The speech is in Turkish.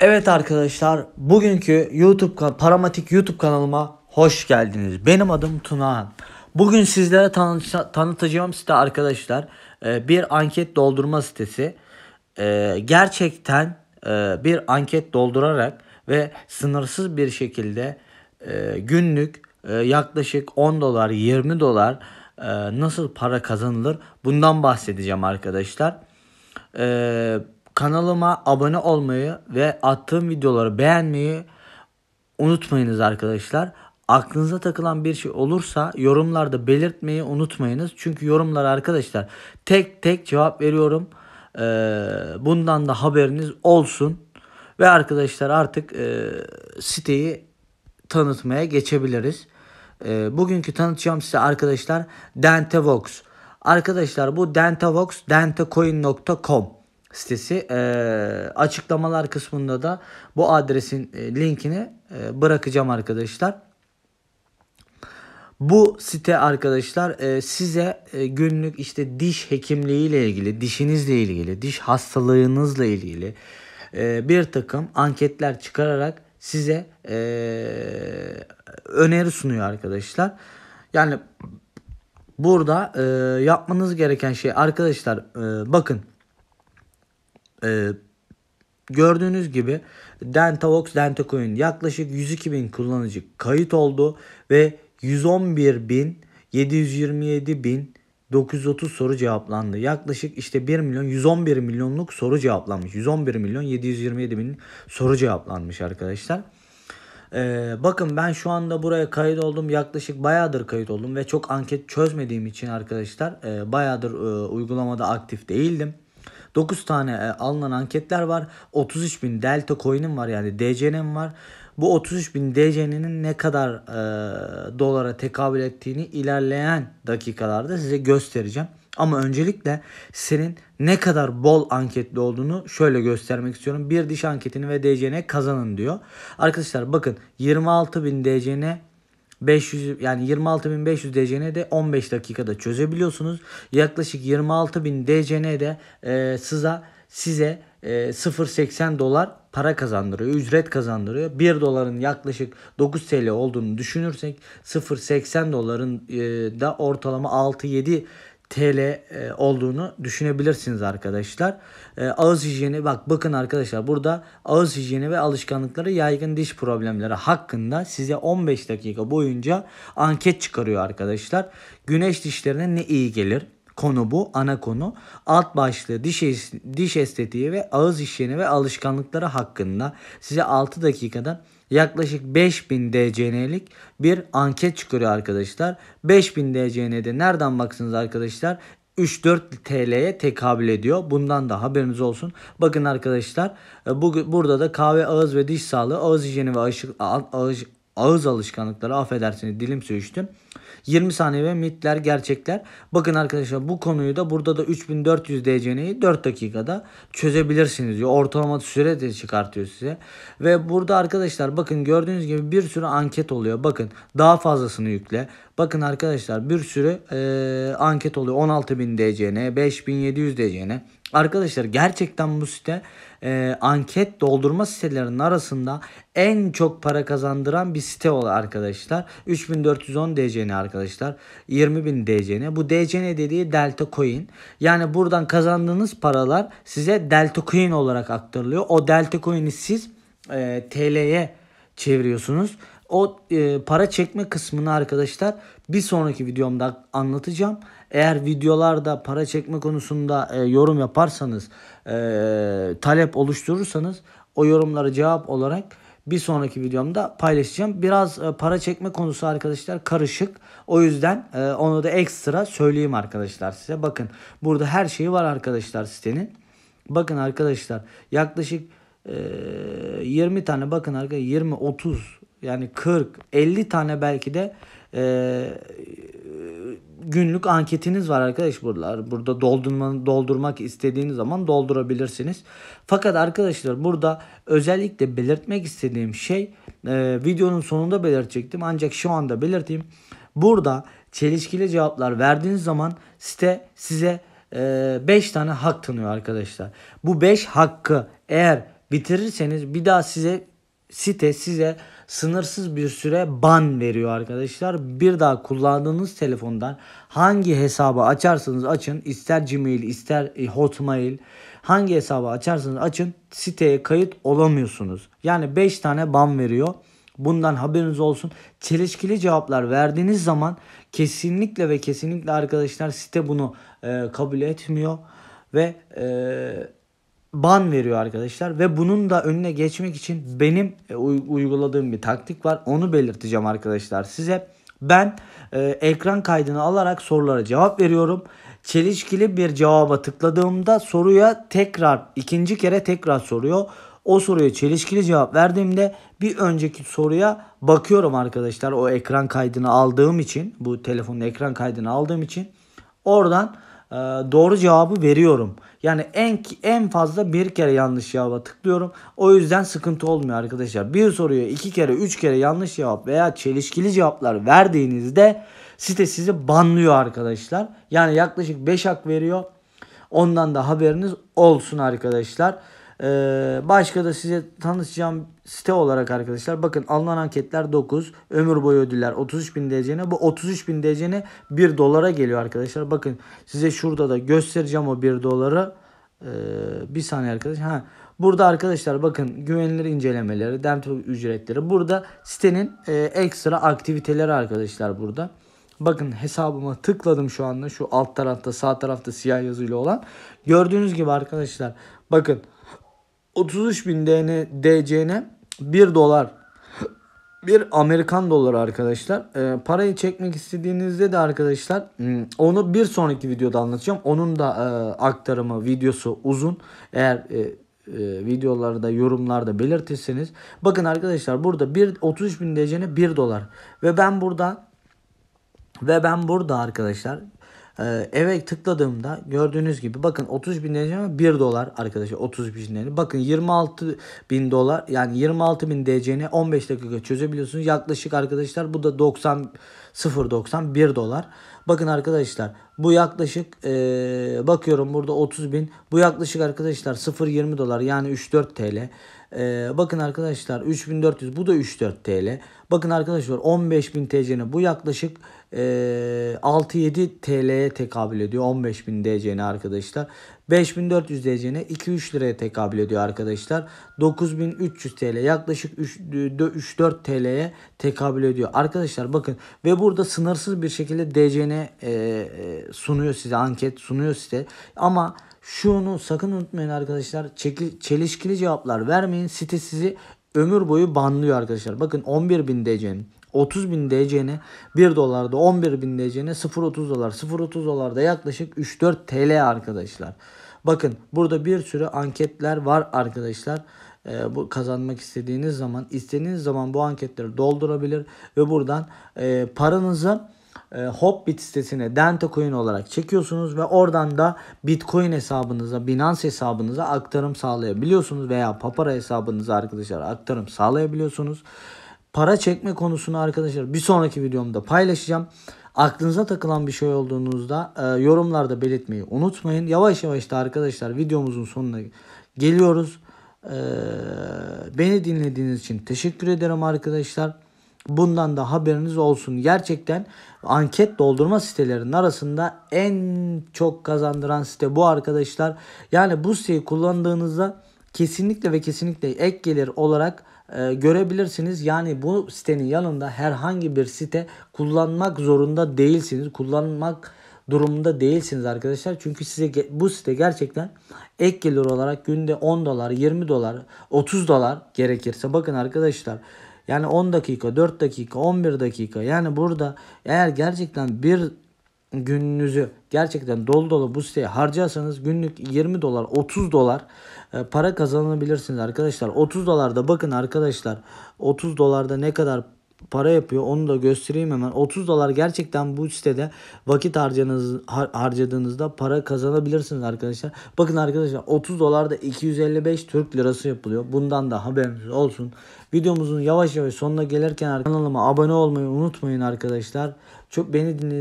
Evet arkadaşlar bugünkü YouTube Paramatik YouTube kanalıma hoş geldiniz. Benim adım Tunahan. Bugün sizlere tanıtacağım site arkadaşlar e, bir anket doldurma sitesi. E, gerçekten e, bir anket doldurarak ve sınırsız bir şekilde günlük yaklaşık 10 dolar 20 dolar nasıl para kazanılır bundan bahsedeceğim arkadaşlar. Eee kanalıma abone olmayı ve attığım videoları beğenmeyi unutmayınız arkadaşlar. Aklınıza takılan bir şey olursa yorumlarda belirtmeyi unutmayınız. Çünkü yorumlara arkadaşlar tek tek cevap veriyorum. Ee, bundan da haberiniz olsun. Ve arkadaşlar artık e, siteyi tanıtmaya geçebiliriz. E, bugünkü tanıtacağım size arkadaşlar Dentevox. Arkadaşlar bu Dentevox dentecoin.com sitesi. Ee, açıklamalar kısmında da bu adresin e, linkini e, bırakacağım arkadaşlar. Bu site arkadaşlar e, size günlük işte diş hekimliği ile ilgili, dişinizle ilgili, diş hastalığınızla ilgili bir takım anketler çıkararak size öneri sunuyor arkadaşlar. Yani burada yapmanız gereken şey arkadaşlar bakın e, gördüğünüz gibi DentaVox DentaCoin yaklaşık 102 bin kullanıcı kayıt oldu ve 111 bin 727 bin 930 soru cevaplandı. Yaklaşık işte 1 milyon 111 milyonluk soru cevaplanmış. 111 milyon 727 bin soru cevaplanmış arkadaşlar. Ee, bakın ben şu anda buraya kayıt oldum. Yaklaşık bayağıdır kayıt oldum ve çok anket çözmediğim için arkadaşlar e, bayağıdır e, uygulamada aktif değildim. 9 tane e, alınan anketler var. 33 bin delta coin'im var yani DCN'im var. Bu 33 bin DCN'nin ne kadar e, dolara tekabül ettiğini ilerleyen dakikalarda size göstereceğim. Ama öncelikle senin ne kadar bol anketli olduğunu şöyle göstermek istiyorum. Bir diş anketini ve DCN kazanın diyor. Arkadaşlar bakın 26.000 DCN 500 yani 26500 DCN'de 15 dakikada çözebiliyorsunuz. Yaklaşık 26000 DCN'de e, size size 0.80 e, dolar para kazandırıyor, ücret kazandırıyor. 1 doların yaklaşık 9 TL olduğunu düşünürsek 0.80 doların e, da ortalama 6-7 TL e, olduğunu düşünebilirsiniz arkadaşlar. E, ağız hijyeni bak bakın arkadaşlar burada ağız hijyeni ve alışkanlıkları yaygın diş problemleri hakkında size 15 dakika boyunca anket çıkarıyor arkadaşlar. Güneş dişlerine ne iyi gelir? Konu bu ana konu. Alt başlığı diş, diş estetiği ve ağız hijyeni ve alışkanlıkları hakkında size 6 dakikada yaklaşık 5000 DCN'lik bir anket çıkarıyor arkadaşlar. 5000 DCN'de nereden baksınız arkadaşlar 3-4 TL'ye tekabül ediyor. Bundan da haberiniz olsun. Bakın arkadaşlar e, bugün burada da kahve ağız ve diş sağlığı, ağız hijyeni ve aşık, ağız, ağız alışkanlıkları affedersiniz dilim sürüştü. 20 saniye ve mitler gerçekler. Bakın arkadaşlar bu konuyu da burada da 3400 DCN'yi 4 dakikada çözebilirsiniz diyor. Ortalama süre de çıkartıyor size. Ve burada arkadaşlar bakın gördüğünüz gibi bir sürü anket oluyor. Bakın daha fazlasını yükle. Bakın arkadaşlar bir sürü e, anket oluyor. 16.000 DCN, 5700 DCN. Arkadaşlar gerçekten bu site e, anket doldurma sitelerinin arasında en çok para kazandıran bir site oldu arkadaşlar. 3410 DCN arkadaşlar. 20.000 DCN. Bu DCN dediği Delta Coin. Yani buradan kazandığınız paralar size Delta Coin olarak aktarılıyor. O Delta Coin'i siz e, TL'ye çeviriyorsunuz o e, para çekme kısmını arkadaşlar bir sonraki videomda anlatacağım. Eğer videolarda para çekme konusunda e, yorum yaparsanız, e, talep oluşturursanız o yorumlara cevap olarak bir sonraki videomda paylaşacağım. Biraz e, para çekme konusu arkadaşlar karışık. O yüzden e, onu da ekstra söyleyeyim arkadaşlar size. Bakın burada her şeyi var arkadaşlar sitenin. Bakın arkadaşlar yaklaşık e, 20 tane bakın arkadaşlar 20 30 yani 40, 50 tane belki de e, günlük anketiniz var arkadaş buralar. Burada doldurma, doldurmak istediğiniz zaman doldurabilirsiniz. Fakat arkadaşlar burada özellikle belirtmek istediğim şey e, videonun sonunda belirtecektim ancak şu anda belirteyim. Burada çelişkili cevaplar verdiğiniz zaman site size 5 e, tane hak tanıyor arkadaşlar. Bu 5 hakkı eğer bitirirseniz bir daha size site size sınırsız bir süre ban veriyor arkadaşlar. Bir daha kullandığınız telefondan hangi hesabı açarsanız açın ister Gmail ister e, Hotmail hangi hesabı açarsanız açın siteye kayıt olamıyorsunuz. Yani 5 tane ban veriyor. Bundan haberiniz olsun. Çelişkili cevaplar verdiğiniz zaman kesinlikle ve kesinlikle arkadaşlar site bunu e, kabul etmiyor ve e, ban veriyor arkadaşlar ve bunun da önüne geçmek için benim e, uyguladığım bir taktik var. Onu belirteceğim arkadaşlar size. Ben e, ekran kaydını alarak sorulara cevap veriyorum. Çelişkili bir cevaba tıkladığımda soruya tekrar ikinci kere tekrar soruyor. O soruya çelişkili cevap verdiğimde bir önceki soruya bakıyorum arkadaşlar. O ekran kaydını aldığım için bu telefonun ekran kaydını aldığım için oradan ee, doğru cevabı veriyorum. Yani en en fazla bir kere yanlış cevaba tıklıyorum. O yüzden sıkıntı olmuyor arkadaşlar. Bir soruya iki kere, üç kere yanlış cevap veya çelişkili cevaplar verdiğinizde site sizi banlıyor arkadaşlar. Yani yaklaşık 5 hak veriyor. Ondan da haberiniz olsun arkadaşlar. Ee, başka da size tanışacağım site olarak arkadaşlar. Bakın alınan anketler 9. Ömür boyu ödüller 33.000 DCN. Bu 33.000 DCN 1 dolara geliyor arkadaşlar. Bakın size şurada da göstereceğim o 1 doları. Ee, bir saniye arkadaşlar. Ha, burada arkadaşlar bakın güvenilir incelemeleri, dem ücretleri. Burada sitenin e, ekstra aktiviteleri arkadaşlar burada. Bakın hesabıma tıkladım şu anda. Şu alt tarafta sağ tarafta siyah yazıyla olan. Gördüğünüz gibi arkadaşlar bakın 33 bin DC'ne 1 dolar bir Amerikan doları arkadaşlar. E, parayı çekmek istediğinizde de arkadaşlar hmm, onu bir sonraki videoda anlatacağım. Onun da e, aktarımı videosu uzun. Eğer e, e, videolarda yorumlarda belirtirseniz. Bakın arkadaşlar burada bir 33 bin DC'ne 1 dolar. Ve ben burada ve ben burada arkadaşlar ee, eve tıkladığımda gördüğünüz gibi bakın 30 bin DC ama 1 dolar arkadaşlar 30 bin TL. Bakın 26 bin dolar yani 26 bin DC'ni 15 dakika çözebiliyorsunuz. Yaklaşık arkadaşlar bu da 90 0.90 1 dolar. Bakın arkadaşlar bu yaklaşık e, bakıyorum burada 30 bin bu yaklaşık arkadaşlar 0 20 dolar yani 3-4 TL. Ee, bakın arkadaşlar 3400 bu da 3-4 TL. Bakın arkadaşlar 15 bin TC'ne bu yaklaşık 6-7 TL'ye tekabül ediyor. 15 15.000 DC'ne arkadaşlar. 5400 DC'ne 2-3 liraya tekabül ediyor arkadaşlar. 9300 TL yaklaşık 3-4 TL'ye tekabül ediyor. Arkadaşlar bakın ve burada sınırsız bir şekilde DC'ne e, sunuyor size anket sunuyor size. Ama şunu sakın unutmayın arkadaşlar çelişkili cevaplar vermeyin. Site sizi ömür boyu banlıyor arkadaşlar. Bakın 11.000 DC'nin 30 bin DC'ne 1 dolarda 11 bin DC'ne 0.30 dolar 0.30 dolarda yaklaşık 3-4 TL arkadaşlar. Bakın burada bir sürü anketler var arkadaşlar. E, bu kazanmak istediğiniz zaman istediğiniz zaman bu anketleri doldurabilir ve buradan e, paranızı e, Hopbit sitesine Dente Coin olarak çekiyorsunuz ve oradan da Bitcoin hesabınıza, Binance hesabınıza aktarım sağlayabiliyorsunuz veya Papara hesabınıza arkadaşlar aktarım sağlayabiliyorsunuz para çekme konusunu arkadaşlar bir sonraki videomda paylaşacağım. Aklınıza takılan bir şey olduğunuzda e, yorumlarda belirtmeyi unutmayın. Yavaş yavaş da arkadaşlar videomuzun sonuna geliyoruz. E, beni dinlediğiniz için teşekkür ederim arkadaşlar. Bundan da haberiniz olsun. Gerçekten anket doldurma sitelerinin arasında en çok kazandıran site bu arkadaşlar. Yani bu siteyi kullandığınızda kesinlikle ve kesinlikle ek gelir olarak e, görebilirsiniz. Yani bu sitenin yanında herhangi bir site kullanmak zorunda değilsiniz. Kullanmak durumunda değilsiniz arkadaşlar. Çünkü size bu site gerçekten ek gelir olarak günde 10 dolar, 20 dolar, 30 dolar gerekirse bakın arkadaşlar yani 10 dakika, 4 dakika, 11 dakika yani burada eğer gerçekten bir gününüzü gerçekten dolu dolu bu siteye harcarsanız günlük 20 dolar 30 dolar e, para kazanabilirsiniz arkadaşlar. 30 dolarda bakın arkadaşlar 30 dolarda ne kadar para yapıyor onu da göstereyim hemen 30 dolar gerçekten bu sitede vakit harcanız, harcadığınızda para kazanabilirsiniz arkadaşlar bakın arkadaşlar 30 dolarda 255 Türk lirası yapılıyor bundan da haberiniz olsun videomuzun yavaş yavaş sonuna gelirken kanalıma abone olmayı unutmayın arkadaşlar çok beni dinlediğiniz